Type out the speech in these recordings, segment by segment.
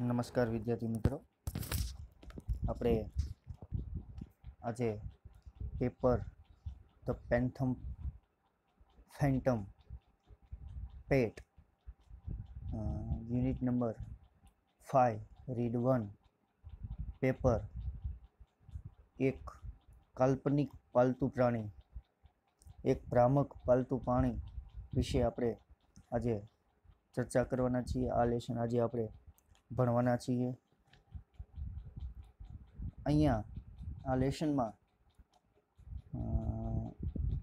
નમસ્કાર વિદ્યાર્થી મિત્રો આપણે આજે paper the phantom phantom pet unit number five read one paper એક કાલ્પનિક પાલતુ પ્રાણી એક ભ્રામક પાલતુ પ્રાણી વિશે આપણે આજે ચર્ચા કરવાના છીએ આ લેશન આજે આપણે ભણવાના છીએ અહીંયા આ લેશનમાં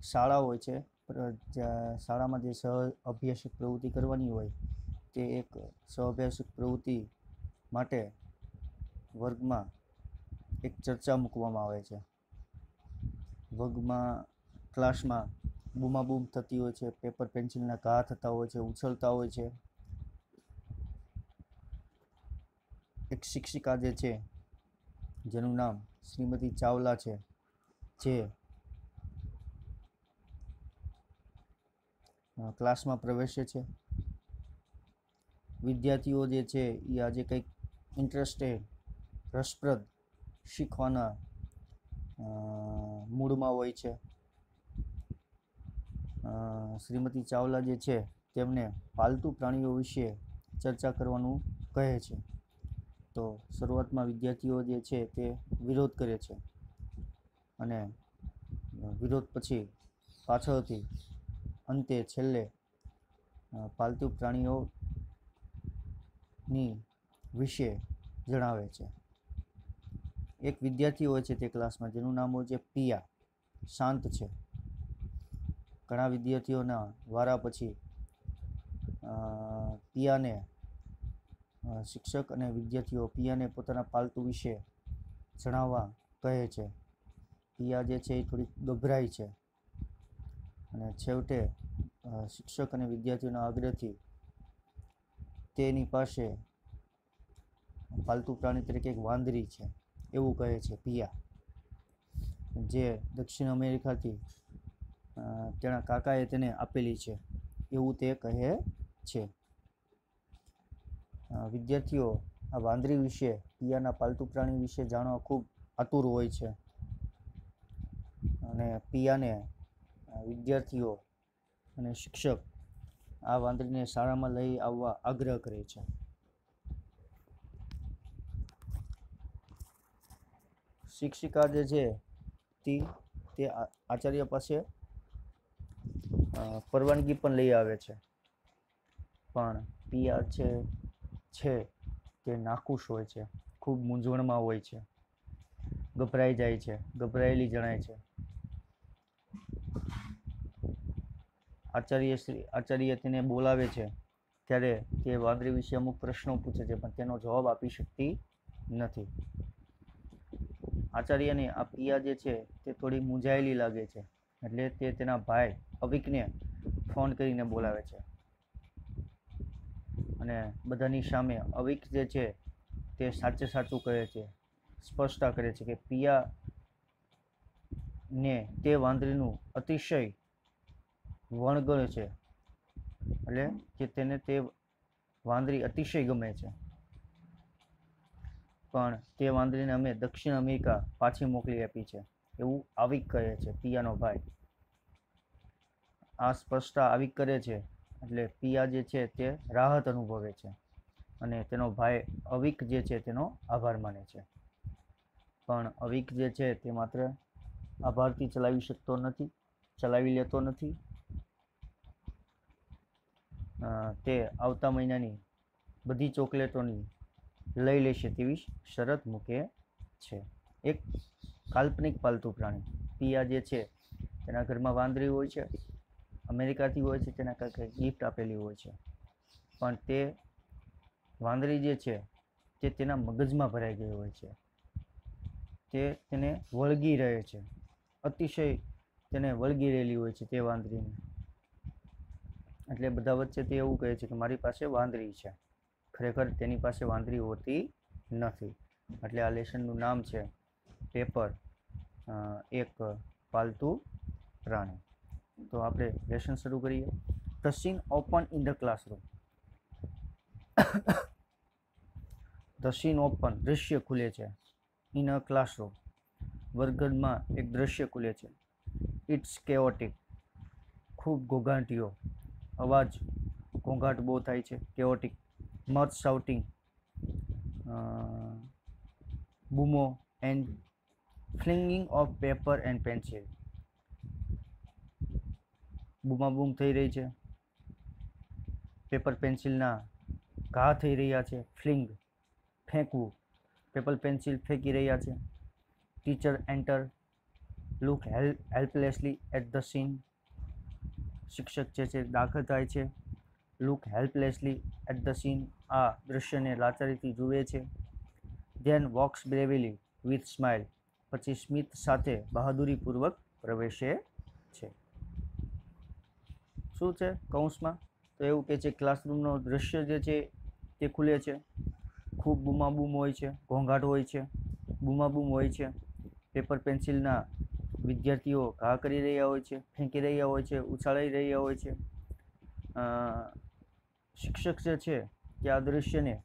શાળા હોય છે શાળામાં જે સહ અભ્યાસિક પ્રવૃત્તિ કરવાની હોય તે એક સહ અભ્યાસિક પ્રવૃત્તિ માટે વર્ગમાં એક ચર્ચા મૂકવામાં આવે છે વર્ગમાં ક્લાસમાં બૂમાબૂમ થતી હોય છે પેપર પેન્સિલના ઘા થતા હોય છે ઉછળતા હોય છે એક શિક્ષિકા જે છે જેનું નામ શ્રીમતી ચાવલા છે જે ક્લાસમાં પ્રવેશે છે વિદ્યાર્થીઓ જે છે એ આજે કંઈક ઇન્ટરેસ્ટેડ રસપ્રદ શીખવાના મૂડમાં હોય છે શ્રીમતી ચાવલા જે છે તેમને પાલતુ પ્રાણીઓ વિશે ચર્ચા કરવાનું કહે છે તો શરૂઆતમાં વિદ્યાર્થીઓ જે છે તે વિરોધ કરે છે અને વિરોધ પછી પાછળથી અંતે છેલ્લે પાલતુ પ્રાણીઓની વિશે જણાવે છે એક વિદ્યાર્થી હોય છે તે ક્લાસમાં જેનું નામ હોય છે પિયા શાંત છે ઘણા વિદ્યાર્થીઓના વારા પછી પિયાને શિક્ષક અને વિદ્યાર્થીઓ પિયાને પોતાના પાલતુ વિશે જણાવવા કહે છે પિયા જે છે એ થોડીક ગભરાય છે અને છેવટે શિક્ષક અને વિદ્યાર્થીઓના આગ્રહથી તેની પાસે પાલતુ પ્રાણી તરીકે એક વાંદરી છે એવું કહે છે પિયા જે દક્ષિણ અમેરિકાથી તેના કાકાએ તેને આપેલી છે એવું તે કહે છે વિદ્યાર્થીઓ આ વાંદરી વિશે પિયાના પાલતુ પ્રાણી વિશે જાણવા ખૂબ આતુર હોય છે અને પિયાને વિદ્યાર્થીઓ અને શિક્ષક આ વાંદરીને શાળામાં લઈ આવવા આગ્રહ કરે છે શિક્ષિકા જે છે તે આચાર્ય પાસે પરવાનગી પણ લઈ આવે છે પણ પિયા છે છે તે નાખુશ હોય છે ખૂબ મૂંઝવણમાં હોય છે ગભરાઈ જાય છે ગભરાયેલી જણાય છે આચાર્ય શ્રી આચાર્ય તેને બોલાવે છે ત્યારે તે વાદળી વિશે અમુક પ્રશ્નો પૂછે છે પણ તેનો જવાબ આપી શકતી નથી આચાર્યને આ પિયા જે છે તે થોડી મૂંઝાયેલી લાગે છે એટલે તે તેના ભાઈ અવિકને ફોન કરીને બોલાવે છે અને બધાની સામે અવિક જે છે તે સાચે સાચું કહે છે સ્પષ્ટતા કરે છે કે પિયા ને તે વાંદરીનું અતિશય વણગણ છે એટલે કે તેને તે વાંદરી અતિશય ગમે છે પણ તે વાંદરીને અમે દક્ષિણ અમેરિકા પાછી મોકલી આપી છે એવું આવિક કહે છે પિયાનો ભાઈ આ સ્પષ્ટતા આવિક કરે છે એટલે પિયા જે છે તે રાહત અનુભવે છે અને તેનો ભાઈ અવિક જે છે તેનો આભાર માને છે પણ અવિક જે છે તે માત્ર આભારથી ચલાવી શકતો નથી ચલાવી લેતો નથી તે આવતા મહિનાની બધી ચોકલેટોની લઈ લેશે તેવી શરત મૂકે છે એક કાલ્પનિક પાલતુ પ્રાણી પિયા જે છે તેના ઘરમાં વાંદરી હોય છે અમેરિકાથી હોય છે તેના કાંઈક ગિફ્ટ આપેલી હોય છે પણ તે વાંદરી જે છે તે તેના મગજમાં ભરાઈ ગઈ હોય છે તે તેને વળગી રહે છે અતિશય તેને વળગી રહેલી હોય છે તે વાંદરીને એટલે બધા વચ્ચે તે એવું કહે છે કે મારી પાસે વાંદરી છે ખરેખર તેની પાસે વાંદરી હોતી નથી એટલે આ લેશનનું નામ છે પેપર એક પાલતુ પ્રાણી તો આપણે લેસન શરૂ કરીએ the scene open in the classroom the scene open દૃશ્ય ખુલે છે ઇન અ ક્લાસરૂમ વર્ગમાં એક દૃશ્ય ખુલે છે ઇટ્સ કેઓટિક ખૂબ ઘોંઘાટીઓ અવાજ ઘોંઘાટ બહુ થાય છે કેઓટિક મચ સાઉટિંગ બૂમો and flinging of paper and pencil બૂમાબૂમ થઈ રહી છે પેપર પેન્સિલના ઘા થઈ રહ્યા છે ફ્લિંગ ફેંકવું પેપર પેન્સિલ ફેંકી રહ્યા છે teacher enter look helplessly at the scene શિક્ષક જે છે દાખલ થાય છે look helplessly at the scene આ દૃશ્યને લાચારીથી જુએ છે then walks bravely with smile પછી સ્મિત સાથે બહાદુરીપૂર્વક પ્રવેશે શું છે કૌંસમાં તો એવું કે છે ક્લાસરૂમનો દૃશ્ય જે છે તે ખુલે છે ખૂબ બૂમાબૂમ હોય છે ઘોંઘાટ હોય છે બૂમાબૂમ હોય છે પેપર પેન્સિલના વિદ્યાર્થીઓ ઘા કરી રહ્યા હોય છે ફેંકી રહ્યા હોય છે ઉછાળાઈ રહ્યા હોય છે શિક્ષક જે છે તે આ દૃશ્યને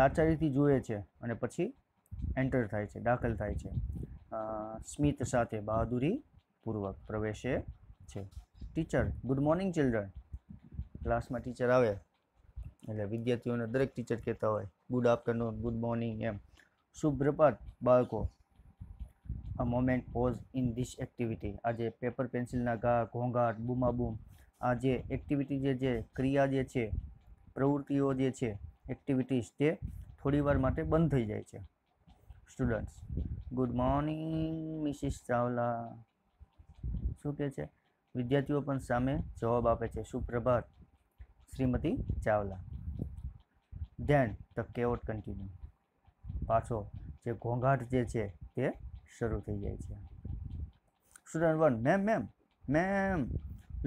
લાચારીથી જુએ છે અને પછી એન્ટર થાય છે દાખલ થાય છે સ્મિત સાથે બહાદુરી પૂર્વક પ્રવેશે છે ટીચર ગુડ મોર્નિંગ ચિલ્ડ્રન ક્લાસમાં ટીચર આવે એટલે વિદ્યાર્થીઓને દરેક ટીચર કહેતા હોય ગુડ આફ્ટરનૂન ગુડ મોર્નિંગ એમ શુભ્રપાત બાળકો a moment pause in this activity આજે પેપર પેન્સિલના ઘા ઘોંઘાટ બૂમાબૂમ આ જે એક્ટિવિટી જે જે ક્રિયા જે છે પ્રવૃત્તિઓ જે છે એક્ટિવિટીઝ તે થોડીવાર માટે બંધ થઈ જાય છે students good morning Mrs Chawla શું કહે છે વિદ્યાર્થીઓ પણ સામે જવાબ આપે છે સુપ્રભાત શ્રીમતી ચાવલા ધેન ધ કેવોટ કન્ટિન્યુ પાછો જે ઘોંઘાટ જે છે તે શરૂ થઈ જાય છે student one ma'am ma'am ma'am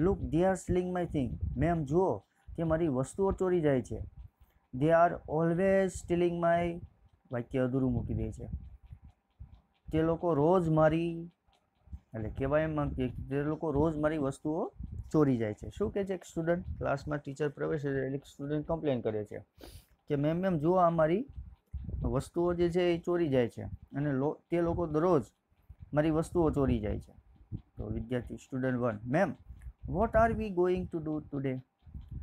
look they are stealing my thing ma'am જુઓ કે મારી વસ્તુઓ ચોરી જાય છે they are always stealing my વાક્ય અધૂરું મૂકી દે છે તે લોકો રોજ મારી એટલે કહેવાય એમ કે જે લોકો રોજ મારી વસ્તુઓ ચોરી જાય છે શું કહે છે એક સ્ટુડન્ટ ક્લાસમાં ટીચર પ્રવેશે છે એટલે સ્ટુડન્ટ કમ્પ્લેન કરે છે કે મેમ મેમ જુઓ અમારી વસ્તુઓ જે છે એ ચોરી જાય છે અને તે લોકો દરરોજ મારી વસ્તુઓ ચોરી જાય છે તો વિદ્યાર્થી student one ma'am what are we going to do today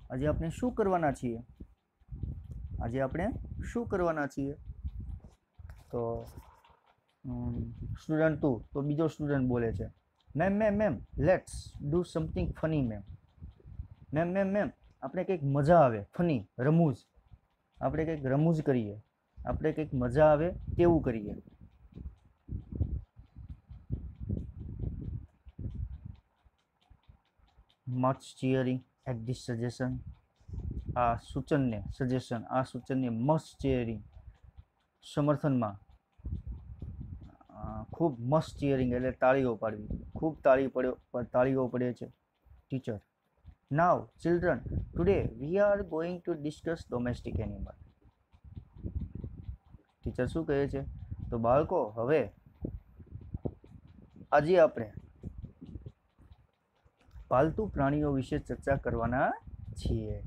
આજે આપણે શું કરવાના છીએ આજે આપણે શું કરવાના છીએ તો સ્ટુડન્ટ તું તો બીજો સ્ટુડન્ટ બોલે છે ma'am ma'am ma'am let's do something funny ma'am ma'am ma'am ma'am આપણે કંઈક મજા આવે ફની રમૂજ આપણે કંઈક રમૂજ કરીએ આપણે કંઈક મજા આવે તેવું કરીએ much cheering at this suggestion આ સૂચનને સજેશન આ સૂચનને મસ્ટ ચિયરિંગ સમર્થનમાં ખૂબ મસ્ત ચિયરિંગ એટલે તાળીઓ પાડવી ખૂબ તાળી પડ્યો તાળીઓ પડે છે teacher now children today we are going to discuss domestic animal teacher શું કહે છે તો બાળકો હવે આજે આપણે પાલતુ પ્રાણીઓ વિશે ચર્ચા કરવાના છીએ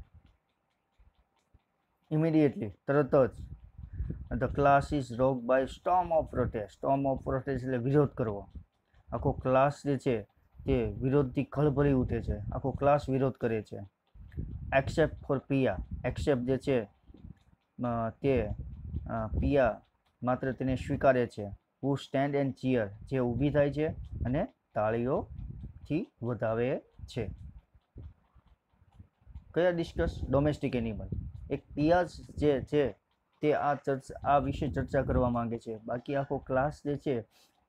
ઇમિડિયેટલી તરત જ the class is rock by storm of protest storm of protest એટલે વિરોધ કરવો આખો ક્લાસ જે છે તે વિરોધથી ખળભળી ઉઠે છે આખો ક્લાસ વિરોધ કરે છે એક્સેપ્ટ ફોર પિયા એક્સેપ્ટ જે છે તે પિયા માત્ર તેને સ્વીકારે છે હુ સ્ટેન્ડ એન્ડ ચીયર જે ઊભી થાય છે અને તાળીઓથી વધાવે છે કયા ડિસ્કસ ડોમેસ્ટિક એનિમલ એક પિયા જે છે તે આ ચર્ચા આ વિશે ચર્ચા કરવા માંગે છે બાકી આખો ક્લાસ જે છે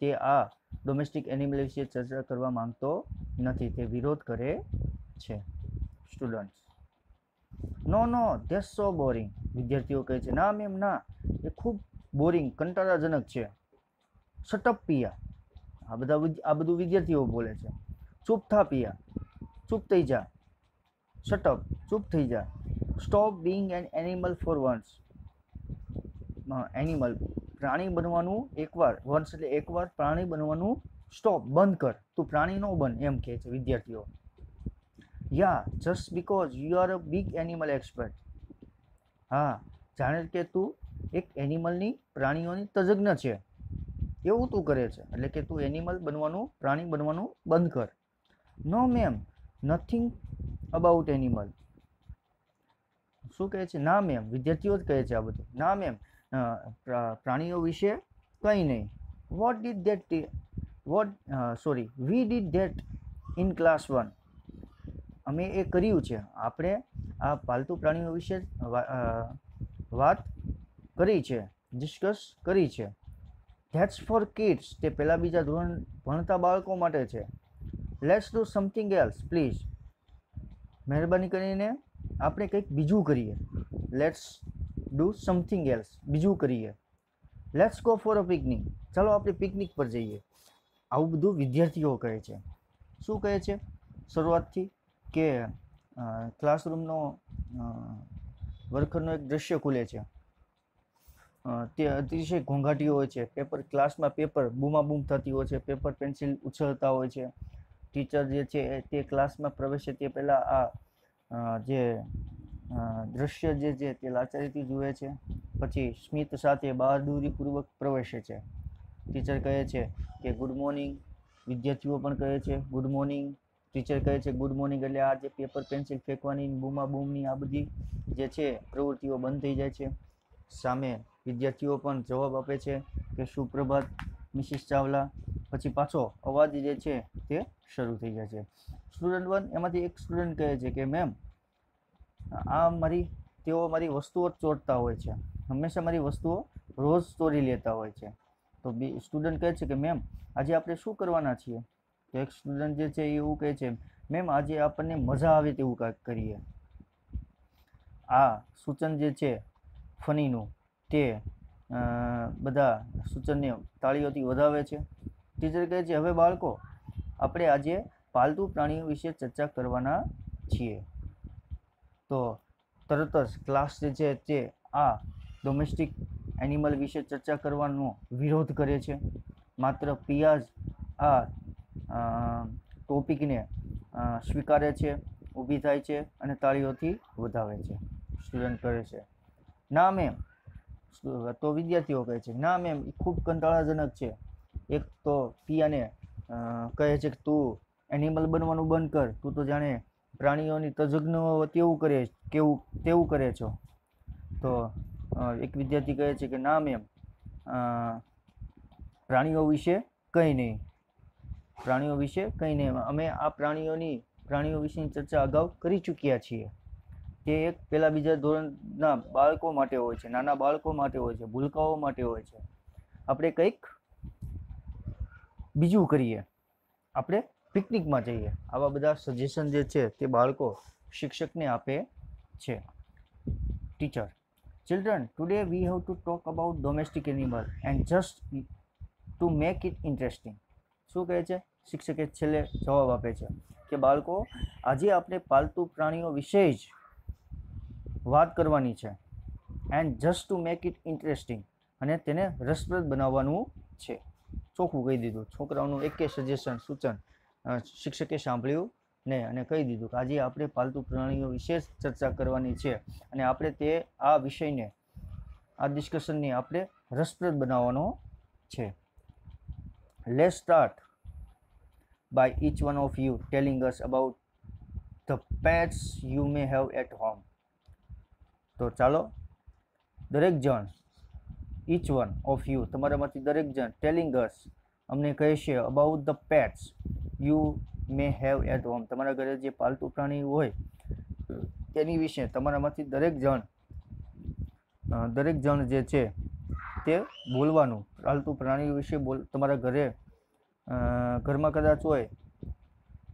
તે આ ડોમેસ્ટિક એનિમલ વિશે ચર્ચા કરવા માંગતો નથી તે વિરોધ કરે છે students no no this so boring વિદ્યાર્થીઓ કહે છે ના મેમ ના એ ખૂબ બોરિંગ કંટાળાજનક છે સટપ પિયા આ બધા આ બધું વિદ્યાર્થીઓ બોલે છે ચૂપ થા પિયા ચૂપ થઈ જા સટપ ચૂપ થઈ જા stop being an animal for once animal પ્રાણી બનવાનું એકવાર વન્સ એટલે એકવાર પ્રાણી બનવાનું સ્ટોપ બંધ કર તું પ્રાણી ન બન એમ કહે છે વિદ્યાર્થીઓ yeah just because you are a big animal expert હા જાણે કે તું એક એનિમલની પ્રાણીઓની તજજ્ઞ છે એવું તું કરે છે એટલે કે તું એનિમલ બનવાનું પ્રાણી બનવાનું બંધ કર no ma'am nothing about animal શું કહે છે ના મેમ વિદ્યાર્થીઓ જ કહે છે આ બધું ના મેમ પ્રાણીઓ વિશે કંઈ નહીં what did that what sorry we did that in class one અમે એ કર્યું છે આપણે આ પાલતુ પ્રાણીઓ વિશે વાત કરી છે ડિસ્કસ કરી છે ધેટ્સ ફોર કિડ્સ તે પહેલાં બીજા ધોરણ ભણતા બાળકો માટે છે let's do something else please મહેરબાની કરીને આપણે કંઈક બીજું કરીએ લેટ્સ ડુ સમથિંગ એલ્સ બીજું કરીએ let's go for a picnic ચાલો આપણે પિકનિક પર જઈએ આવું બધું વિદ્યાર્થીઓ કહે છે શું કહે છે શરૂઆતથી કે ક્લાસરૂમનો વર્ખરનો એક દ્રશ્ય ખુલે છે તે અતિશય ઘોંઘાટી હોય છે પેપર ક્લાસમાં પેપર બૂમાબૂમ થતી હોય છે પેપર પેન્સિલ ઉછળતા હોય છે ટીચર જે છે તે ક્લાસમાં પ્રવેશે તે પહેલાં આ જે દ્રશ્ય જે છે તે લાચારીથી જુએ છે પછી સ્મિત સાથે બહાદુરીપૂર્વક પ્રવેશે છે ટીચર કહે છે કે ગુડ મોર્નિંગ વિદ્યાર્થીઓ પણ કહે છે ગુડ મોર્નિંગ ટીચર કહે છે ગુડ મોર્નિંગ એટલે આ જે પેપર પેન્સિલ ફેંકવાની બૂમા બૂમની આ બધી જે છે પ્રવૃત્તિઓ બંધ થઈ જાય છે સામે વિદ્યાર્થીઓ પણ જવાબ આપે છે કે સુપ્રભાત મિસિસ ચાવલા પછી પાછો અવાજ જે છે તે શરૂ થઈ જાય છે સ્ટુડન્ટ વન એમાંથી એક સ્ટુડન્ટ કહે છે કે મેમ આ મારી તેઓ મારી વસ્તુઓ ચોરતા હોય છે હંમેશા મારી વસ્તુઓ રોજ ચોરી લેતા હોય છે તો બી સ્ટુડન્ટ કહે છે કે મેમ આજે આપણે શું કરવાના છીએ તો એક સ્ટુડન્ટ જે છે એ એવું કહે છે મેમ આજે આપણને મજા આવે તેવું કાંઈક કરીએ આ સૂચન જે છે ફનીનું તે બધા સૂચનને તાળીઓથી વધાવે છે ટીચર કહે છે હવે બાળકો આપણે આજે પાલતુ પ્રાણીઓ વિશે ચર્ચા કરવાના છીએ તો તરત જ ક્લાસ જે છે તે આ ડોમેસ્ટિક એનિમલ વિશે ચર્ચા કરવાનો વિરોધ કરે છે માત્ર પિયા જ આ ટોપિકને સ્વીકારે છે ઊભી થાય છે અને તાળીઓથી વધાવે છે સ્ટુડન્ટ કરે છે ના મેમ તો વિદ્યાર્થીઓ કહે છે ના મેમ એ ખૂબ કંટાળાજનક છે એક તો પિયાને કહે છે કે તું એનિમલ બનવાનું બંધ કર તું તો જાણે પ્રાણીઓની તજજ્ઞો તેવું કરે કેવું તેવું કરે છો તો એક વિદ્યાર્થી કહે છે કે ના મેમ પ્રાણીઓ વિશે કંઈ નહીં પ્રાણીઓ વિશે કંઈ નહીં અમે આ પ્રાણીઓની પ્રાણીઓ વિશેની ચર્ચા અગાઉ કરી ચૂક્યા છીએ તે એક પહેલાં બીજા ધોરણના બાળકો માટે હોય છે નાના બાળકો માટે હોય છે ભૂલકાઓ માટે હોય છે આપણે કંઈક બીજું કરીએ આપણે પિકનિકમાં જઈએ આવા બધા સજેશન જે છે તે બાળકો શિક્ષકને આપે છે teacher children today we have to talk about domestic animal and just to make it interesting શું કહે છે શિક્ષકે છેલ્લે જવાબ આપે છે કે બાળકો આજે આપણે પાલતુ પ્રાણીઓ વિશે જ વાત કરવાની છે and just to make it interesting અને તેને રસપ્રદ બનાવવાનું છે ચોખ્ખું કહી દીધું છોકરાઓનું એકે સજેશન સૂચન શિક્ષકે સાંભળ્યું નહીં અને કહી દીધું કે આજે આપણે પાલતુ પ્રાણીઓ વિશે ચર્ચા કરવાની છે અને આપણે તે આ વિષયને આ ડિસ્કશનને આપણે રસપ્રદ બનાવવાનો છે લે start by each one of you telling us about the pets you may have at home તો ચાલો દરેક જણ ઇચ વન ઓફ યુ તમારામાંથી દરેક જણ ટેલિંગ અસ અમને કહેશે about the pets you may have at home તમારા ઘરે જે પાલતુ પ્રાણી હોય તેની વિશે તમારામાંથી દરેક જણ દરેક જણ જે છે તે બોલવાનું પાલતુ પ્રાણી વિશે બોલ તમારા ઘરે ઘરમાં કદાચ હોય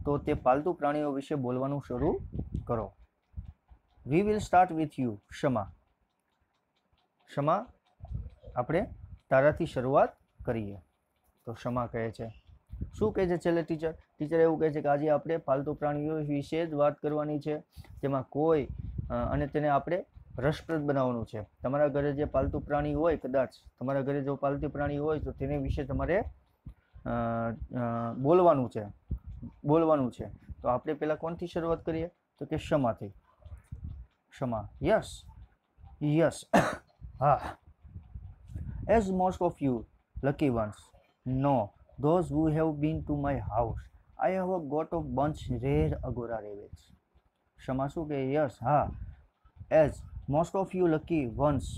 તો તે પાલતુ પ્રાણીઓ વિશે બોલવાનું શરૂ કરો we will start with you Kshama Kshama આપણે તારાથી શરૂઆત કરીએ તો ક્ષમા કહે છે શું કહે છે છેલ્લે ટીચર ટીચર એવું કહે છે કે આજે આપણે પાલતુ પ્રાણીઓ વિશે જ વાત કરવાની છે જેમાં કોઈ અને તેને આપણે રસપ્રદ બનાવવાનું છે તમારા ઘરે જે પાલતુ પ્રાણી હોય કદાચ તમારા ઘરે જો પાલતુ પ્રાણી હોય તો તેને વિશે તમારે બોલવાનું છે બોલવાનું છે તો આપણે પહેલાં કોણથી શરૂઆત કરીએ તો કે ક્ષમાથી ક્ષમા યસ યસ હા as most of you lucky ones know Those who have been to my house, I have a got of bunch rare agora rabbits. ક્ષમા શું કે યસ હા as most of you lucky ones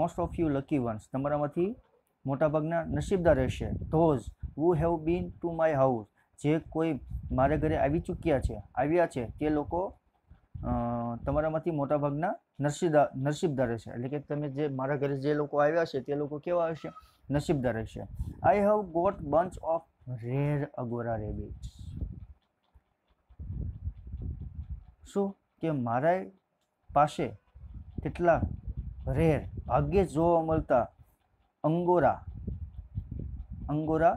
most of you lucky ones તમારામાંથી મોટાભાગના નસીબદાર રહેશે those who have been to my house જે કોઈ મારે ઘરે આવી ચૂક્યા છે આવ્યા છે તે લોકો તમારામાંથી મોટાભાગના નસીબદાર નસીબદાર હશે એટલે કે તમે જે મારા ઘરે જે લોકો આવ્યા છે તે લોકો કેવા હશે નસીબદાર હશે I have got bunch of rare angora rabbits શું કે મારા પાસે કેટલા રેર ભાગ્યે જોવા મળતા અંગોરા અંગોરા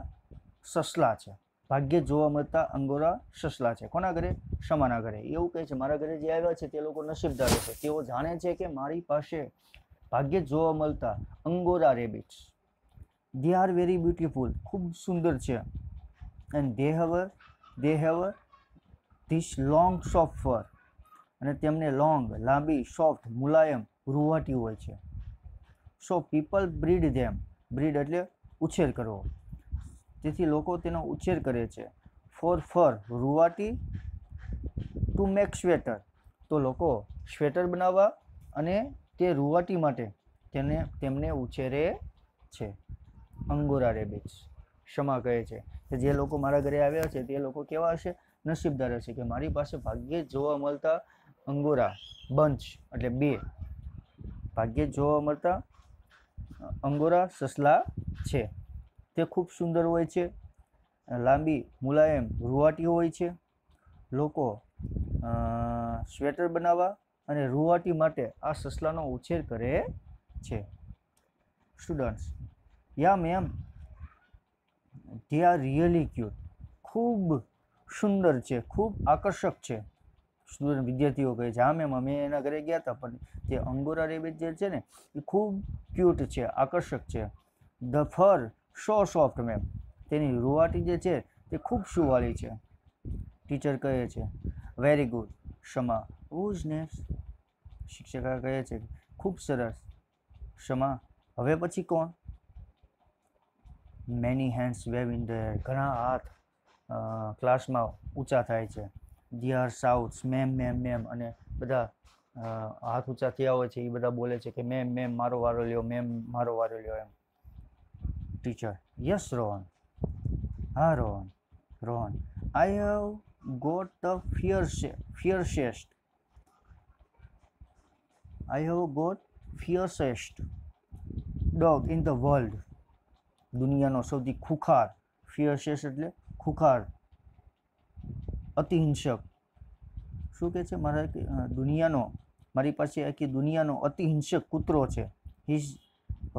સસલા છે ભાગ્યે જોવા મળતા અંગોરા સસલા છે કોના ઘરે ક્ષમાના ઘરે એવું કહે છે મારા ઘરે જે આવ્યા છે તે લોકો નસીબદારો છે તેઓ જાણે છે કે મારી પાસે ભાગ્યે જ જોવા મળતા angora rabbits they are very beautiful ખૂબ સુંદર છે and they have they have this long soft fur અને તેમને લોંગ લાંબી સોફ્ટ મુલાયમ રૂવાટી હોય છે so people breed them breed એટલે ઉછેર કરવો તેથી લોકો તેનો ઉછેર કરે છે ફોર ફર રૂવાટી ટુ મેક સ્વેટર તો લોકો સ્વેટર બનાવવા અને તે રૂવાટી માટે તેને તેમને ઉછેરે છે અંગોરા રેબિટ્સ ક્ષમા કહે છે કે જે લોકો મારા ઘરે આવ્યા છે તે લોકો કેવા હશે નસીબદાર હશે કે મારી પાસે ભાગ્યે જ જોવા મળતા અંગોરા બંચ એટલે બે ભાગ્યે જ જોવા મળતા અંગોરા સસલા છે તે ખૂબ સુંદર હોય છે લાંબી મુલાયમ રૂવાટી હોય છે લોકો સ્વેટર બનાવવા અને રૂવાટી માટે આ સસલાનો ઉછેર કરે છે students yeah ma'am they are really cute ખૂબ સુંદર છે ખૂબ આકર્ષક છે સ્ટુડન્ટ વિદ્યાર્થીઓ કહે છે હા મેમ અમે એના ઘરે ગયા હતા પણ તે અંગોરા રેબિટ જે છે ને એ ખૂબ ક્યુટ છે આકર્ષક છે the fur so soft ma'am તેની રૂવાટી જે છે તે ખૂબ સુવાળી છે ટીચર કહે છે very good Kshama was next શિક્ષિકા કહે છે ખૂબ સરસ ક્ષમા હવે પછી કોણ many hands wave in the ઘણા હાથ ક્લાસમાં ઊંચા થાય છે there shouts ma'am ma'am ma'am અને બધા હાથ ઊંચા થયા હોય છે એ બધા બોલે છે કે મેમ મેમ મારો વારો લ્યો મેમ મારો વારો લ્યો એમ ટીચર યસ રોહન હા Rohan Rohan I have got the fierce, fiercest. I have got fiercest dog in the world. દુનિયાનો સૌથી ખુખાર ફિયરશેસ એટલે ખુખાર અતિહિંસક શું કહે છે મારા દુનિયાનો મારી પાસે આખી દુનિયાનો અતિહિંસક કૂતરો છે હિઝ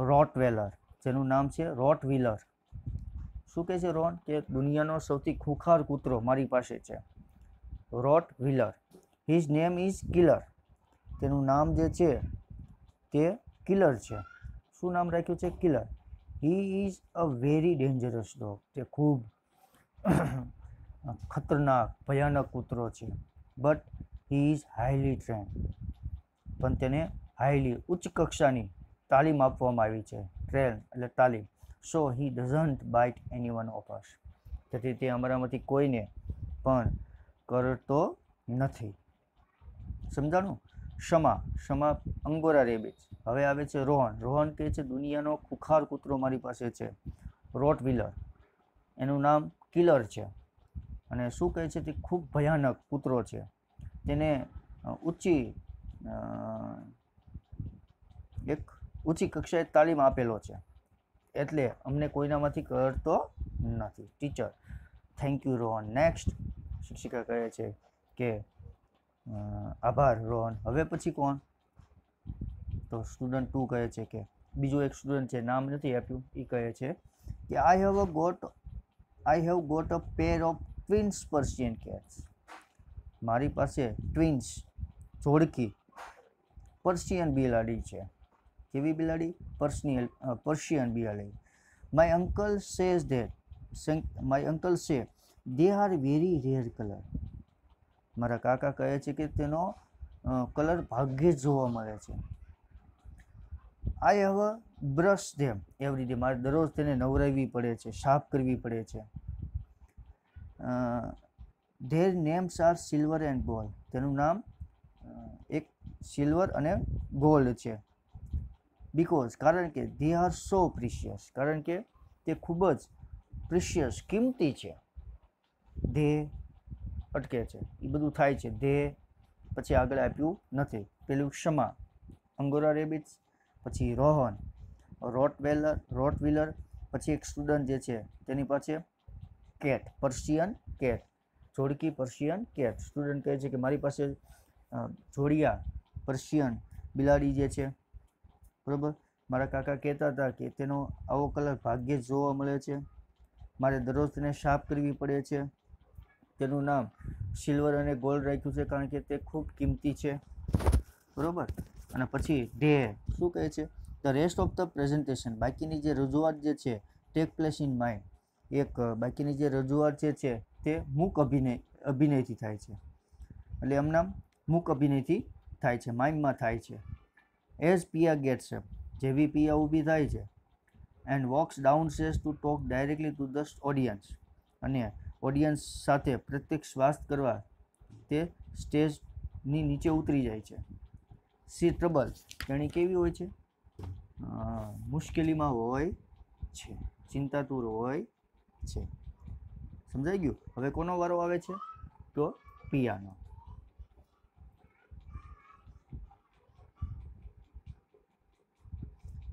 રોટ વેલર જેનું નામ છે રોટ વ્હીલર શું કહે છે રોન કે દુનિયાનો સૌથી ખુખાર કૂતરો મારી પાસે છે rottweiler his name is killer તેનું નામ જે છે તે કિલર છે શું નામ રાખ્યું છે killer he is a very dangerous dog તે ખૂબ ખતરનાક ભયાનક કૂતરો છે but he is highly train પણ તેને હાઈલી ઉચ્ચ કક્ષાની તાલીમ આપવામાં આવી છે ટ્રેન એટલે તાલીમ so he doesn't bite any one of us તેથી તે અમારામાંથી કોઈને પણ કરતો નથી સમજાણું ક્ષમા ક્ષમા અંગોરા રેબિટ હવે આવે છે રોહન રોહન કહે છે દુનિયાનો ખુખાર કૂતરો મારી પાસે છે રોટ વ્હીલર એનું નામ કિલર છે અને શું કહે છે તે ખૂબ ભયાનક કૂતરો છે તેને ઊંચી એક ઊંચી કક્ષાએ તાલીમ આપેલો છે એટલે અમને કોઈનામાંથી કરતો નથી teacher thank you Rohan next શિક્ષિકા કહે છે કે આભાર રોહન હવે પછી કોણ તો સ્ટુડન્ટ ટુ કહે છે કે બીજો એક સ્ટુડન્ટ છે નામ નથી આપ્યું એ કહે છે કે I have a got I have got a pair of twins Persian cats મારી પાસે ટ્વિન્સ જોડકી પર્શિયન બિલાડી છે કેવી બિલાડી પર્સનિયલ પર્શિયન બિલાડી my uncle says that my uncle say they are very rare colour મારા કાકા કહે છે કે તેનો કલર ભાગ્યે જ જોવા મળે છે I have brush them every day મારે દરરોજ તેને નવરાવવી પડે છે સાફ કરવી પડે છે their names are silver and gold તેનું નામ એક સિલ્વર અને ગોલ્ડ છે બિકોઝ કારણ કે ધે આર સો પ્રિશિયસ કારણ કે તે ખૂબ જ પ્રિશિયસ કિંમતી છે ધે અટકે છે એ બધું થાય છે ધે પછી આગળ આપ્યું નથી પેલું ક્ષમા અંગોરા રેબિટ્સ પછી રોહન રોટવેલર રોટવીલર પછી એક સ્ટુડન્ટ જે છે તેની પાસે કેટ પર્શિયન કેટ જોડકી પર્શિયન કેટ સ્ટુડન્ટ કહે છે કે મારી પાસે જોડિયા પર્શિયન બિલાડી જે છે બરાબર મારા કાકા કહેતા હતા કે તેનો આવો કલર ભાગ્ય જ જોવા મળે છે મારે દરરોજ તેને સાફ કરવી પડે છે તેનું નામ સિલ્વર અને ગોલ્ડ રાખ્યું છે કારણ કે તે ખૂબ કિંમતી છે બરાબર અને પછી ઢે શું કહે છે the rest of the presentation બાકીની જે રજૂઆત જે છે ટેક પ્લેસ ઇન માઇન્ડ એક બાકીની જે રજૂઆત જે છે તે મૂક અભિનય અભિનયથી થાય છે એટલે એમનામ મૂક અભિનયથી થાય છે માઇન્ડમાં થાય છે એઝ Pia gets up, જેવી પિયા ઊભી થાય છે and walks down says to talk directly to the audience અને ઓડિયન્સ સાથે પ્રત્યક્ષ શ્વાસ કરવા તે સ્ટેજની નીચે ઉતરી જાય છે સી ટ્રબલ તેણી કેવી હોય છે મુશ્કેલીમાં હોય છે ચિંતાતુર હોય છે સમજાઈ ગયું હવે કોનો વારો આવે છે તો પિયાનો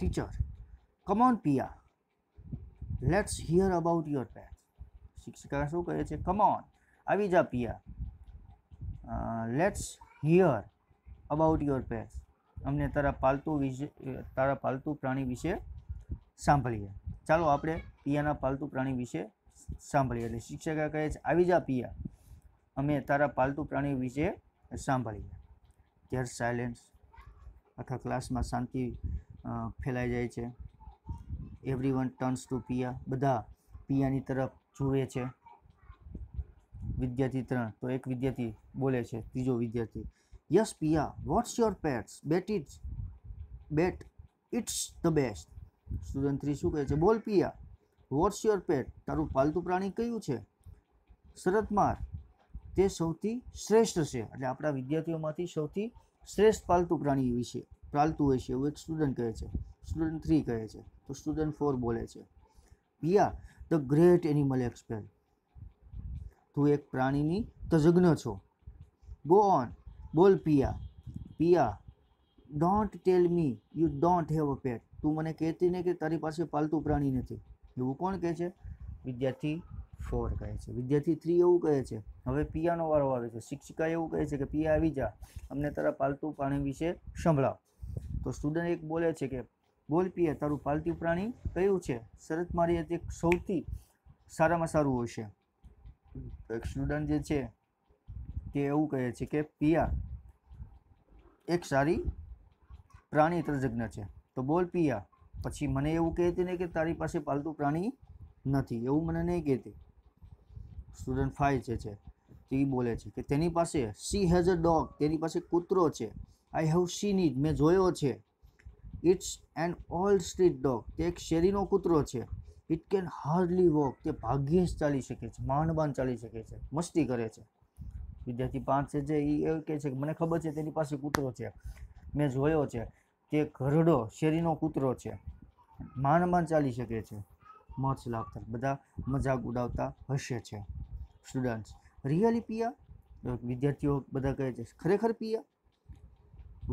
teacher come on Pia. Let's hear about your pets. શિક્ષિકા શું કહે છે કમ આવી જા Pia let's hear about your pets અમને તારા પાલતુ વિશે તારા પાલતુ પ્રાણી વિશે સાંભળીએ ચાલો આપણે પિયાના પાલતુ પ્રાણી વિશે સાંભળીએ એટલે શિક્ષિકા કહે છે આવી જા પિયા અમે તારા પાલતુ પ્રાણી વિશે સાંભળીએ ધેર સાયલેન્સ આખા ક્લાસમાં શાંતિ ફેલાઈ જાય છે everyone turns to Pia બધા પિયાની તરફ જુએ છે વિદ્યાર્થી ત્રણ તો એક વિદ્યાર્થી બોલે છે ત્રીજો વિદ્યાર્થી yes Pia what's your pets bet it's bet it's the best student three શું કહે છે બોલ પિયા વોટ્સ યોર પેટ તારું પાલતુ પ્રાણી કયું છે માર તે સૌથી શ્રેષ્ઠ છે એટલે આપણા વિદ્યાર્થીઓમાંથી સૌથી શ્રેષ્ઠ પાલતુ પ્રાણી વિશે ચાલતું હોય છે એવું એક સ્ટુડન્ટ કહે છે સ્ટુડન્ટ થ્રી કહે છે તો સ્ટુડન્ટ ફોર બોલે છે Pia the great animal expert તું એક પ્રાણીની તજજ્ઞ છો ગો ઓન બોલ Pia Pia don't tell me you don't have a pet તું મને કહેતી ને કે તારી પાસે પાલતુ પ્રાણી નથી એવું કોણ કહે છે વિદ્યાર્થી ફોર કહે છે વિદ્યાર્થી થ્રી એવું કહે છે હવે પિયાનો વારો આવે છે શિક્ષિકા એવું કહે છે કે પિયા આવી જા અમને તારા પાલતુ પ્રાણી વિશે સંભળાવ તો સ્ટુડન્ટ એક બોલે છે કે બોલ પીએ તારું પાલતુ પ્રાણી કયું છે શરત મારી એક સૌથી સારામાં સારું હોય છે એક સ્ટુડન્ટ જે છે તે એવું કહે છે કે પિયા એક સારી પ્રાણી તજજ્ઞ છે તો બોલ પિયા પછી મને એવું કહેતી ને કે તારી પાસે પાલતુ પ્રાણી નથી એવું મને નહીં કહેતી સ્ટુડન્ટ ફાઇવ જે છે તે બોલે છે કે તેની પાસે સી હેઝ અ ડોગ તેની પાસે કૂતરો છે આઈ હેવ સીન ઇટ મેં જોયો છે it's an all street dog તે એક શેરીનો કૂતરો છે ઇટ કેન હાર્ડલી વોક તે ભાગ્યે જ ચાલી શકે છે માંડબાન ચાલી શકે છે મસ્તી કરે છે વિદ્યાર્થી પાંચ છે જે એ કહે છે કે મને ખબર છે તેની પાસે કૂતરો છે મેં જોયો છે તે ઘરડો શેરીનો કૂતરો છે માંડબાન ચાલી શકે છે મોજ લાગતા બધા મજાક ઉડાવતા હશે છે સ્ટુડન્ટ્સ રિયલી પિયા વિદ્યાર્થીઓ બધા કહે છે ખરેખર Pia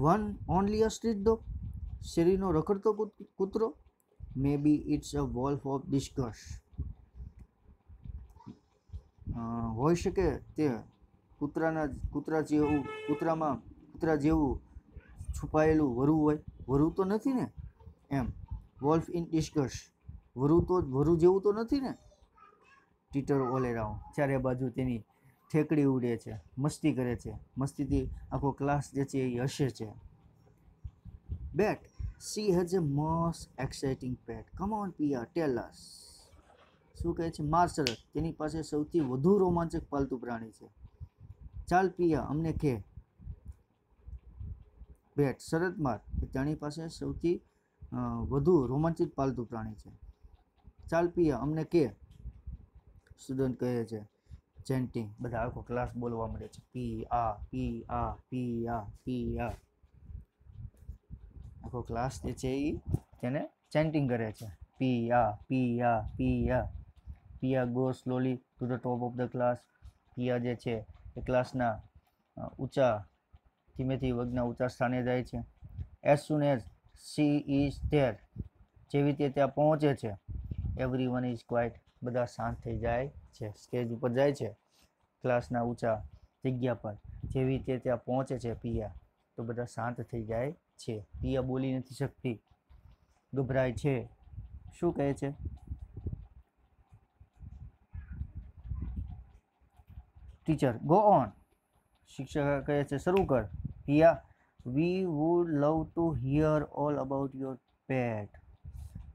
one only a street dog શેરીનો રખડતો કૂતરો maybe it's a wolf of disguise હોઈ શકે તે કૂતરાના કૂતરા જેવું કૂતરામાં કૂતરા જેવું છુપાયેલું વરુ હોય વરુ તો નથી ને એમ વોલ્ફ ઇન ડિસ્કસ વરુ તો વરુ જેવું તો નથી ને ટીટર ઓલ ચારે બાજુ તેની ઠેકડી ઉડે છે મસ્તી કરે છે મસ્તીથી આખો ક્લાસ જે છે એ હશે છે bet she has a most exciting pet come on Pia tells શું કહે છે માર્શરસ તેની પાસે સૌથી વધુ રોમાંચક પાલતુ પ્રાણી છે ચાલ પિયા અમને કે બેટ માર તેની પાસે સૌથી વધુ રોમાંચિત પાલતુ પ્રાણી છે ચાલ પિયા અમને કે સ્ટુડન્ટ કહે છે ચેન્ટિંગ બધા આખો ક્લાસ બોલવા મળે છે પી આ પી આ પી આ પી આ આખો ક્લાસ જે છે એ તેને ચેન્ટિંગ કરે છે પી આ પી આ પી આ Pia go slowly to the top of the class Pia જે છે એ ક્લાસના ઊંચા ધીમેથી વર્ગના ઊંચા સ્થાને જાય છે as soon as she is there જેવી રીતે ત્યાં પહોંચે છે એવરી વન ઇઝ ક્વાઇટ બધા શાંત થઈ જાય છે સ્ટેજ ઉપર જાય છે ક્લાસના ઊંચા જગ્યા પર જેવી તે ત્યાં પહોંચે છે પિયા તો બધા શાંત થઈ જાય છે પિયા બોલી નથી શકતી ગભરાય છે શું કહે છે ટીચર ગો ઓન શિક્ષક કહે છે શરૂ કર Pia we would love to hear all about your pet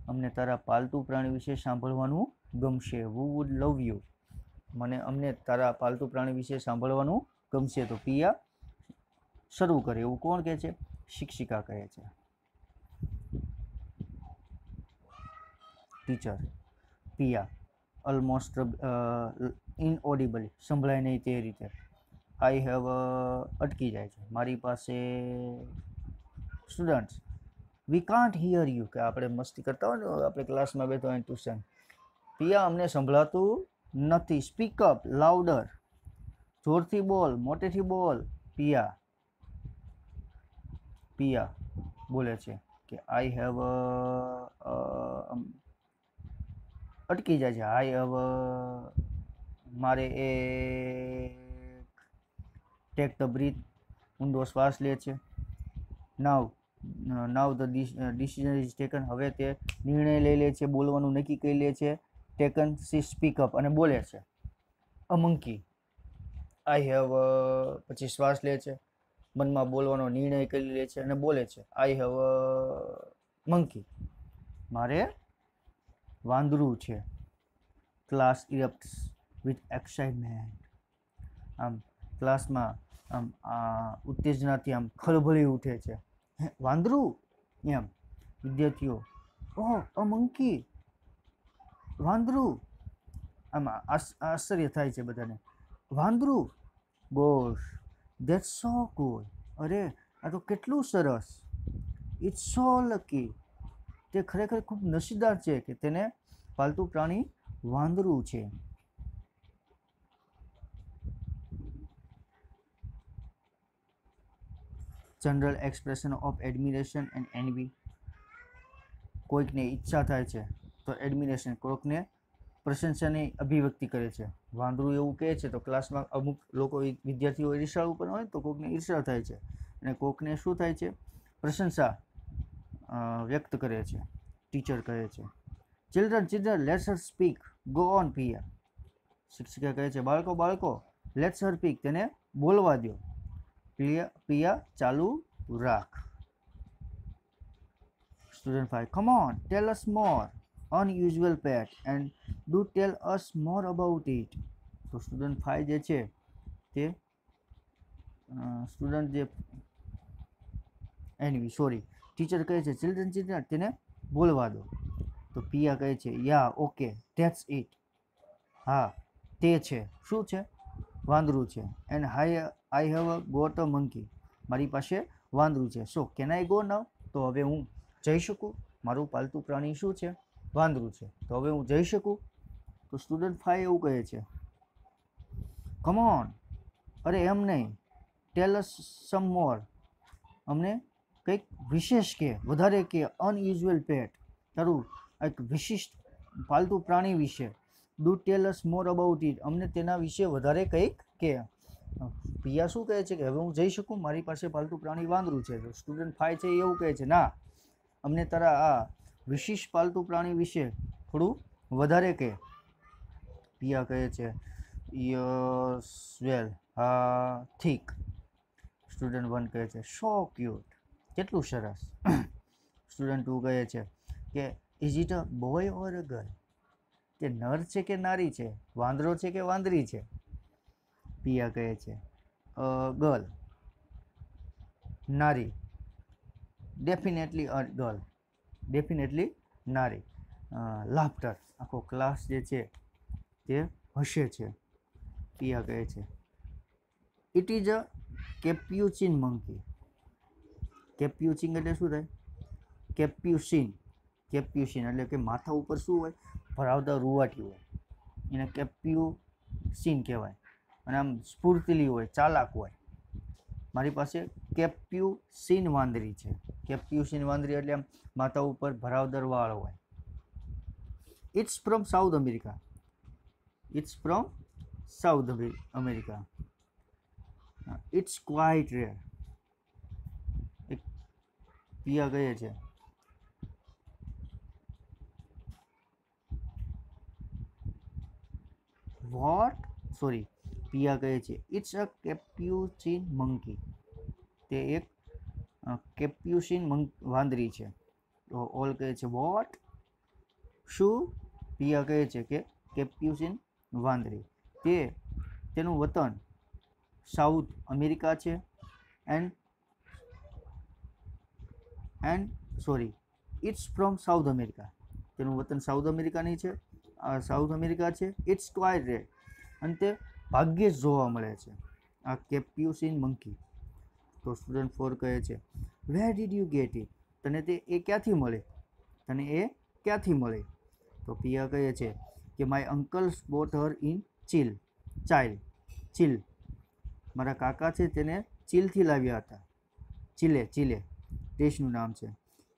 અમને તારા પાલતુ પ્રાણી વિશે સાંભળવાનું ગમશે વુ વુડ લવ યુ મને અમને તારા પાલતુ પ્રાણી વિશે સાંભળવાનું ગમશે તો પિયા શરૂ કરે એવું કોણ કહે છે શિક્ષિકા કહે છે ટીચર પિયા ઓલમોસ્ટ ઇનઓડિબલ સંભળાય નહીં તે રીતે આઈ હેવ અટકી જાય છે મારી પાસે students we can't hear you કે આપણે મસ્તી કરતા હોય ને આપણે ક્લાસમાં બેઠો હોય ટ્યુશન પિયા અમને સંભળાતું નથી સ્પીકઅપ લાઉડર જોરથી બોલ મોટેથી બોલ પિયા પિયા બોલે છે કે આઈ હેવ um, અટકી જાય છે આઈ હેવ મારે એ ટેક ધ બ્રીથ ઊંડો શ્વાસ લે છે now now the decision is taken હવે તે નિર્ણય લઈ લે છે બોલવાનું નક્કી કરી લે છે ટેકન સી સ્પીક અપ અને બોલે છે અ મંકી આઈ હેવ પછી શ્વાસ લે છે મનમાં બોલવાનો નિર્ણય કરી લે છે અને બોલે છે આઈ હેવ મંકી મારે વાંદરું છે ક્લાસ ઇરપ્ટ્સ વિથ એક્સાઇટમેન્ટ આમ ક્લાસમાં આમ આ ઉત્તેજનાથી આમ ખળભળી ઉઠે છે વાંદરું એમ વિદ્યાર્થીઓ ઓહ અ મંકી વાંદરું આમાં આશ્ચર્ય થાય છે બધાને વાંદરું બોશ ધેટ્સ સો કુલ અરે આ તો કેટલું સરસ ઇટ્સ સો લકી તે ખરેખર ખૂબ નસીબદાર છે કે તેને પાલતુ પ્રાણી વાંદરું છે general expression of admiration and be કોઈકને ઈચ્છા થાય છે તો એડમિનેશન કોકને પ્રશંસાની અભિવ્યક્તિ કરે છે વાંદરું એવું કહે છે તો ક્લાસમાં અમુક લોકો વિદ્યાર્થીઓ ઈર્ષા ઉપર હોય તો કોકને ઈર્ષા થાય છે અને કોઈકને શું થાય છે પ્રશંસા વ્યક્ત કરે છે ટીચર કહે છે children children let's her speak go on Pia શિક્ષિકા કહે છે બાળકો બાળકો લેટ્સ હર સ્પીક તેને બોલવા દો ક્લિયર પિયા ચાલુ રાખ student five come on tell us more unusual pet and do tell us more about it તો સ્ટુડન્ટ ફાઈ જે છે તે સ્ટુડન્ટ જે એનવી સોરી ટીચર કહે છે ચિલ્ડ્રન ચિલ્ડ્રન તેને બોલવા દો તો પિયા કહે છે યા ઓકે ધેટ્સ ઇટ હા તે છે શું છે વાંદરું છે and hi I have a got a monkey મારી પાસે વાંદરું છે સો કેન આઈ ગો નવ તો હવે હું જઈ શકું મારું પાલતુ પ્રાણી શું છે વાંદરું છે તો હવે હું જઈ શકું તો સ્ટુડન્ટ ફાઈ એવું કહે છે કમોન અરે એમ નહીં ટેલ સમ મોર અમને કંઈક વિશેષ કે વધારે કે અનયુઝ્યુઅલ પેટ તારું એક વિશિષ્ટ પાલતુ પ્રાણી વિશે do tell more about it અમને તેના વિશે વધારે કંઈક કે પિયા શું કહે છે કે હવે હું જઈ શકું મારી પાસે પાલતુ પ્રાણી વાંદરું છે સ્ટુડન્ટ ફાઈ છે એવું કહે છે ના અમને તારા આ વિશિષ્ટ પાલતુ પ્રાણી વિશે થોડું વધારે કહે પિયા કહે છે યસ વેલ હા ઠીક સ્ટુડન્ટ વન કહે છે શો ક્યુટ કેટલું સરસ સ્ટુડન્ટ ટુ કહે છે કે is it a boy or a girl કે નર છે કે નારી છે વાંદરો છે કે વાંદરી છે પિયા કહે છે ગર્લ નારી ડેફિનેટલી અ ગર્લ ડેફિનેટલી નારી લાફ્ટર આખો ક્લાસ જે છે તે હશે છે પિયા કહે છે it is a capuchin monkey capuchin એટલે શું થાય કેપ્યુસિન કેપ્યુસિન એટલે કે માથા ઉપર શું હોય ભરાવતા રૂવાટી હોય એને કેપ્યુસિન કહેવાય અને આમ સ્ફૂર્તિલી હોય ચાલાક હોય મારી પાસે કેપ્યુસિન વાંદરી છે કે પિયુષની વાંદરી એટલે માતા ઉપર ભરાવદર વાળો હોય it's from South America it's from South America it's quite rare એક પિયા કહે છે વોટ સોરી પિયા કહે છે ઇટ્સ અ કેપ્યુચિન મંકી તે એક કેપ્યુસિન વાંદરી છે તો ઓલ કહે છે વોટ શું પિયા કહે છે કે કેપ્યુસિન વાંદરી તે તેનું વતન સાઉથ અમેરિકા છે and and sorry it's from South America તેનું વતન સાઉથ અમેરિકાની છે આ સાઉથ અમેરિકા છે ઇટ્સ ક્વાઇટ રેડ અને તે ભાગ્યે જ જોવા મળે છે આ કેપ્યુસિન મંકી તો સ્ટુડન્ટ ફોર કહે છે where did you get it તને તે એ ક્યાંથી મળે તને એ ક્યાંથી મળે તો પિયા કહે છે કે my uncle's bought her in Chile Chile Chile મારા કાકા છે તેને ચીલથી લાવ્યા હતા ચીલે ચીલે દેશનું નામ છે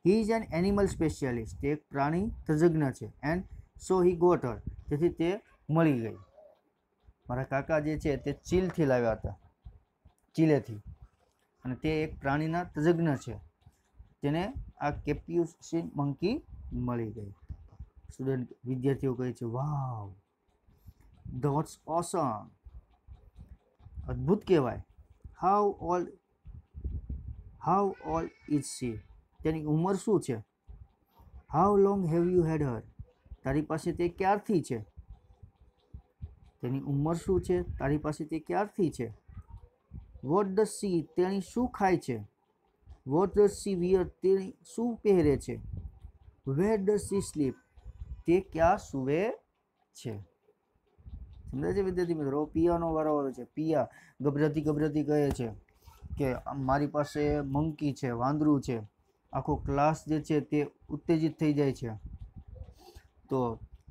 he is an animal specialist તે એક પ્રાણી તજજ્ઞ છે એન્ડ સો હી ગોટ હર તેથી તે મળી ગઈ મારા કાકા જે છે તે ચીલથી લાવ્યા હતા ચીલેથી અને તે એક પ્રાણીના તજજ્ઞ છે તેને આ કેપ્યુસિન મંકી મળી ગઈ સ્ટુડન્ટ વિદ્યાર્થીઓ કહે છે વાવ ધોટ્સ ઓસમ અદ્ભુત કહેવાય how old how old is she તેની ઉંમર શું છે how long have you had her તારી પાસે તે ક્યારથી છે તેની ઉંમર શું છે તારી પાસે તે ક્યારથી છે વોટ ધ સી તેણી શું ખાય છે વોટ ધ સી વિયર તેણી શું પહેરે છે વેર ડઝ સી સ્લીપ તે ક્યાં સુવે છે સમજાય છે વિદ્યાર્થી મિત્રો પિયાનો વારો આવે છે પિયા ગભરાતી ગભરાતી કહે છે કે મારી પાસે મંકી છે વાંદરું છે આખો ક્લાસ જે છે તે ઉત્તેજિત થઈ જાય છે તો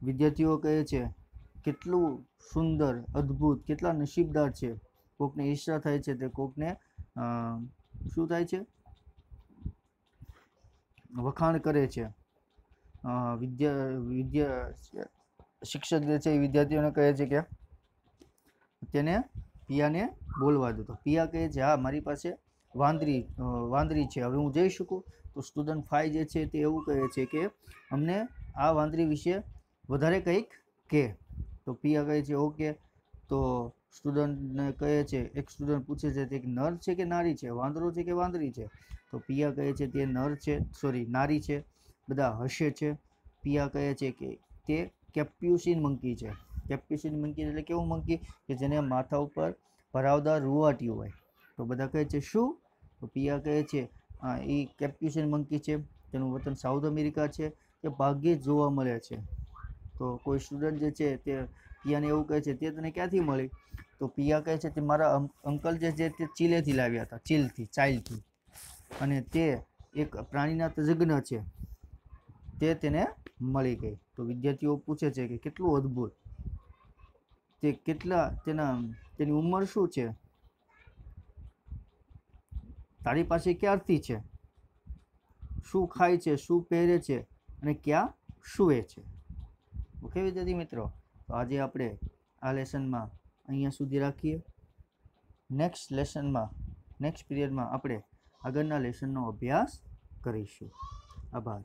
વિદ્યાર્થીઓ કહે છે કેટલું સુંદર અદ્ભુત કેટલા નસીબદાર છે કોકને ઈર્ષા થાય છે તે કોકને શું થાય છે વખાણ કરે છે વિદ્યા વિદ્યા શિક્ષક જે છે એ વિદ્યાર્થીઓને કહે છે કે તેને પિયાને બોલવા દો તો પિયા કહે છે હા મારી પાસે વાંદરી વાંદરી છે હવે હું જઈ શકું તો સ્ટુડન્ટ ફાઈ જે છે તે એવું કહે છે કે અમને આ વાંદરી વિશે વધારે કંઈક કહે તો પિયા કહે છે ઓકે તો સ્ટુડન્ટને કહે છે એક સ્ટુડન્ટ પૂછે છે તે નર છે કે નારી છે વાંદરો છે કે વાંદરી છે તો પિયા કહે છે તે નર છે સોરી નારી છે બધા હશે છે પિયા કહે છે કે તે કેપ્યુસિન મંકી છે કેપ્યુસિન મંકી એટલે કેવું મંકી કે જેને માથા ઉપર ભરાવદાર રૂવાટી હોય તો બધા કહે છે શું તો પિયા કહે છે એ કેપ્યુસિન મંકી છે તેનું વતન સાઉથ અમેરિકા છે તે ભાગ્યે જ જોવા મળે છે તો કોઈ સ્ટુડન્ટ જે છે તે પિયાને એવું કહે છે તે તને ક્યાંથી મળી તો પિયા કહે છે તે મારા અંકલ જે છે તે ચીલેથી લાવ્યા હતા ચીલથી ચાઇલથી અને તે એક પ્રાણીના તજજ્ઞ છે તે તેને મળી ગઈ તો વિદ્યાર્થીઓ પૂછે છે કે કેટલું અદ્ભુત તે કેટલા તેના તેની ઉંમર શું છે તારી પાસે ક્યારથી છે શું ખાય છે શું પહેરે છે અને ક્યાં સૂવે છે ઓકે વિદ્યાર્થી મિત્રો આજે આપણે આ લેસનમાં અહીંયા સુધી રાખીએ નેક્સ્ટ લેસનમાં નેક્સ્ટ પીરિયડમાં આપણે આગળના લેસનનો અભ્યાસ કરીશું આભાર